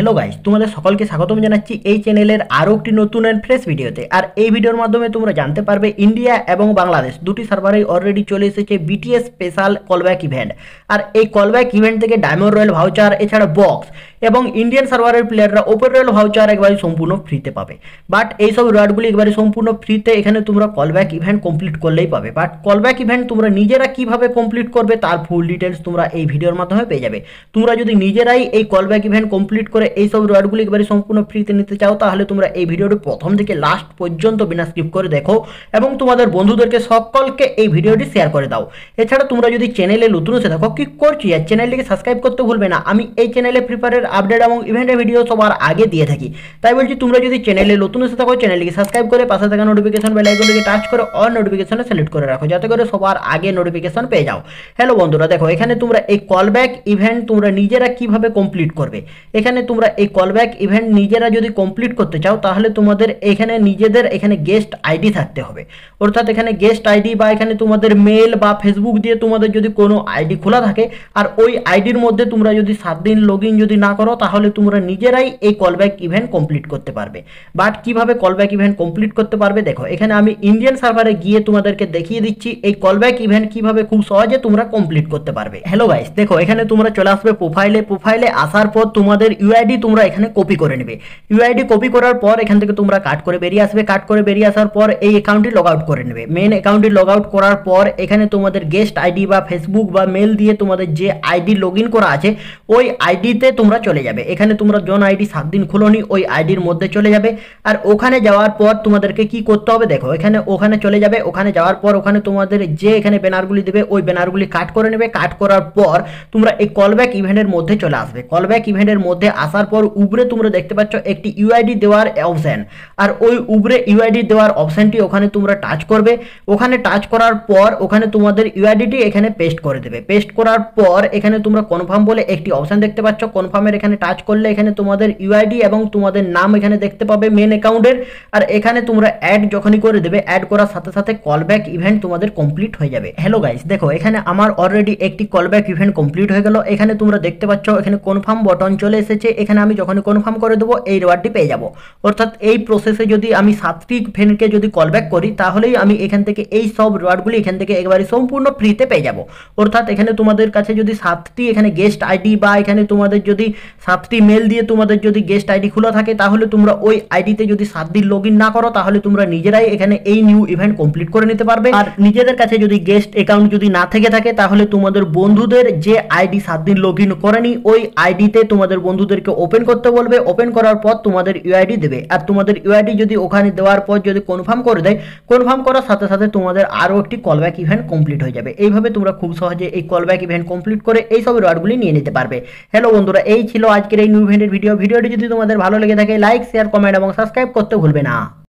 hello guys তোমাদের সকলকে স্বাগতম জানাচ্ছি এই চ্যানেলের আরও একটি নতুন অ্যান্ড ফ্রেশ ভিডিওতে আর এই ভিডিওর মাধ্যমে তোমরা জানতে পারবে ইন্ডিয়া এবং বাংলাদেশ দুটি সার্ভারেই অলরেডি চলে এসেছে বিটিএস স্পেশাল কলব্যাক ইভেন্ট আর এই কলব্যাক ইভেন্ট থেকে ডায়মন্ড রয়্যাল ভাউচার এছাড়া বক্স এবং ইন্ডিয়ান সার্ভারের প্লেয়াররা ওপেন ভাউচার একবারে সম্পূর্ণ ফ্রিতে পাবে বাট এইসব রিওয়ার্ডগুলি একবারে সম্পূর্ণ ফ্রিতে এখানে তোমরা কলব্যাক ইভেন্ট কমপ্লিট করলেই পাবে বাট কলব্যাক ইভেন্ট তোমরা নিজেরা কিভাবে কমপ্লিট করবে তার ফুল ডিটেলস তোমরা এই ভিডিওর মাধ্যমে পেয়ে যাবে তোমরা যদি নিজেরাই এই কলব্যাক ইভেন্ট কমপ্লিট করে এইসব রিওয়ার্ডগুলি একবারে সম্পূর্ণ ফ্রিতে নিতে চাও তাহলে তোমরা এই ভিডিওটি প্রথম থেকে লাস্ট পর্যন্ত বিনা স্কিপ করে দেখো এবং তোমাদের বন্ধুদেরকে সকলকে এই ভিডিওটি শেয়ার করে দাও এছাড়া তোমরা যদি চ্যানেলে নতুন এসে দেখো কি করছি আর চ্যানেলটিকে সাবস্ক্রাইব করতে ভুলবে না আমি এই চ্যানেলে ফ্রি আপডেট এবং ইভেন্টের ভিডিও সবার আগে দিয়ে থাকি তাই বলছি তোমরা যদি চ্যানেলে নতুন এসে থাকো চ্যানেলটিকে সাবস্ক্রাইব করে পাশে থাকা নোটিফিকেশন বেলাইকনটিকে টাচ করে অল নোটিফিকেশনে সিলেক্ট করে রাখো যাতে করে সবার আগে নোটিফিকেশন পেয়ে যাও হ্যালো বন্ধুরা দেখো এখানে তোমরা এই কলব্যাক ইভেন্ট তোমরা নিজেরা কিভাবে কমপ্লিট করবে এখানে তোমরা এই কলব্যাক ইভেন্ট নিজেরা যদি কমপ্লিট করতে চাও তাহলে তোমাদের এখানে নিজেদের এখানে গেস্ট আইডি থাকতে হবে অর্থাৎ এখানে গেস্ট আইডি বা এখানে তোমাদের মেল বা ফেসবুক দিয়ে তোমাদের যদি কোনো আইডি খোলা থাকে আর ওই আইডির মধ্যে তোমরা যদি সাত দিন লগ যদি না করো তাহলে তোমরা নিজেরাই এই কলব্যাক ইভেন্ট কমপ্লিট করতে পারবে বাট কিভাবে কলব্যাক ইভেন্ট কমপ্লিট করতে পারবে দেখো এখানে আমি ইন্ডিয়ান সার্ভারে গিয়ে তোমাদেরকে দেখিয়ে দিচ্ছি এই কলব্যাক ইভেন্ট কিভাবে খুব সহজে তোমরা কমপ্লিট করতে পারবে হ্যালো গাইস দেখো এখানে তোমরা চলে আসবে প্রোফাইলে প্রোফাইলে আসার পর তোমাদের ইউআইডি তোমরা এখানে কপি করে নেবে ইউআইডি কপি করার পর এখান থেকে তোমরা কাট করে বেরিয়ে আসবে কাট করে বেরিয়ে আসার পর এই অ্যাকাউন্টটি লগ আউট করে নেবে মেন অ্যাকাউন্টটি লগ আউট করার পর এখানে তোমাদের গেস্ট আইডি বা ফেসবুক বা মেল দিয়ে তোমাদের যে আইডি লগ করা আছে ওই আইডিতে তোমরা চলে যাবে এখানে তোমরা জন আইডি সাত দিন খুলোনি ওই আইডির মধ্যে চলে যাবে আর ওখানে যাওয়ার পর তোমাদেরকে কি করতে হবে দেখো এখানে ওখানে চলে যাবে ওখানে যাওয়ার পর ওখানে তোমাদের যে এখানে ব্যানারগুলি দেবে ওই ব্যানারগুলি কাট করে নেবে কাট করার পর তোমরা এই কলব্যাক ইভেন্টের মধ্যে চলে আসবে কলব্যাক ইভেন্টের মধ্যে আসার পর উপরে তোমরা দেখতে পাচ্ছ একটি ইউআইডি দেওয়ার অপশান আর ওই উপরে ইউআইডি দেওয়ার অপশানটি ওখানে তোমরা টাচ করবে ওখানে টাচ করার পর ওখানে তোমাদের ইউআইডিটি এখানে পেস্ট করে দেবে পেস্ট করার পর এখানে তোমরা কনফার্ম বলে একটি অপশান দেখতে পাচ্ছ কনফার্মের এখানে টাচ করলে এখানে তোমাদের ইউআইডি এবং তোমাদের নাম এখানে দেখতে পাবে মেন অ্যাকাউন্টের আর এখানে তোমরা অ্যাড যখনই করে দেবে অ্যাড করার সাথে সাথে কলব্যাক ইভেন্ট তোমাদের কমপ্লিট হয়ে যাবে হ্যালো গাইস দেখো এখানে আমার অলরেডি একটি কলব্যাক ইভেন্ট কমপ্লিট হয়ে গেল এখানে তোমরা দেখতে পাচ্ছ এখানে কনফার্ম বটন চলে এসেছে এখানে আমি যখনই কনফার্ম করে দেবো এই রেওয়ার্ডটি পেয়ে যাব অর্থাৎ এই প্রসেসে যদি আমি সাতটি ফ্রেন্ডকে যদি কলব্যাক করি তাহলেই আমি এখান থেকে এই সব রেওয়ার্ডগুলি এখান থেকে একবারে সম্পূর্ণ ফ্রিতে পেয়ে যাব অর্থাৎ এখানে তোমাদের কাছে যদি সাতটি এখানে গেস্ট আইডি বা এখানে তোমাদের যদি সাতটি মেল দিয়ে তোমাদের যদি গেস্ট আইডি খোলা থাকে তাহলে তোমরা ওই আইডিতে যদি সাত দিন লগ না করো তাহলে তোমরা নিজেরাই এখানে এই নিউ ইভেন্ট কমপ্লিট করে নিতে পারবে আর নিজেদের কাছে যদি গেস্ট অ্যাকাউন্ট যদি না থেকে থাকে তাহলে তোমাদের বন্ধুদের যে আইডি সাত দিন লগ ইন করেনি ওই আইডিতে তোমাদের বন্ধুদেরকে ওপেন করতে বলবে ওপেন করার পর তোমাদের ইউআইডি দেবে আর তোমাদের ইউআইডি যদি ওখানে দেওয়ার পর যদি কনফার্ম করে দেয় কনফার্ম করার সাথে সাথে তোমাদের আরও একটি কলব্যাক ইভেন্ট কমপ্লিট হয়ে যাবে এইভাবে তোমরা খুব সহজে এই কলব্যাক ইভেন্ট কমপ্লিট করে এই সব নিয়ে নিতে পারবে হ্যালো বন্ধুরা এই ছিল আজকের এই নিউ ভিডিও ভিডিওটি যদি তোমাদের ভালো লেগে থাকে লাইক শেয়ার কমেন্ট এবং সাবস্ক্রাইব করতে ভুলবে না